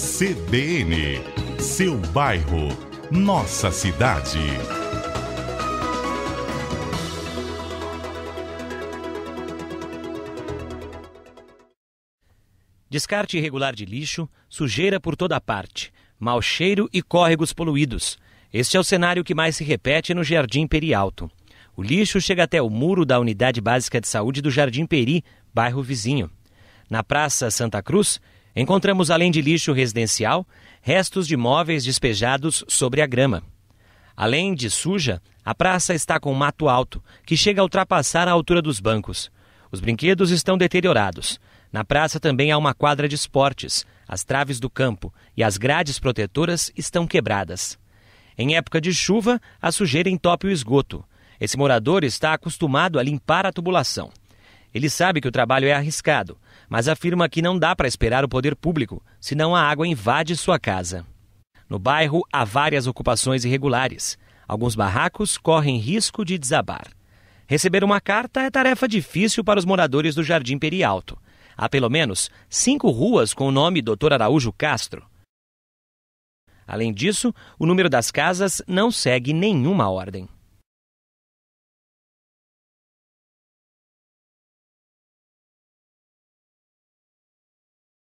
CBN, seu bairro, nossa cidade. Descarte irregular de lixo, sujeira por toda parte, mau cheiro e córregos poluídos. Este é o cenário que mais se repete no Jardim Perialto. O lixo chega até o muro da Unidade Básica de Saúde do Jardim Peri, bairro vizinho. Na Praça Santa Cruz, Encontramos, além de lixo residencial, restos de móveis despejados sobre a grama. Além de suja, a praça está com mato alto, que chega a ultrapassar a altura dos bancos. Os brinquedos estão deteriorados. Na praça também há uma quadra de esportes, as traves do campo e as grades protetoras estão quebradas. Em época de chuva, a sujeira entope o esgoto. Esse morador está acostumado a limpar a tubulação. Ele sabe que o trabalho é arriscado, mas afirma que não dá para esperar o poder público, senão a água invade sua casa. No bairro há várias ocupações irregulares. Alguns barracos correm risco de desabar. Receber uma carta é tarefa difícil para os moradores do Jardim Perialto. Há pelo menos cinco ruas com o nome Dr. Araújo Castro. Além disso, o número das casas não segue nenhuma ordem.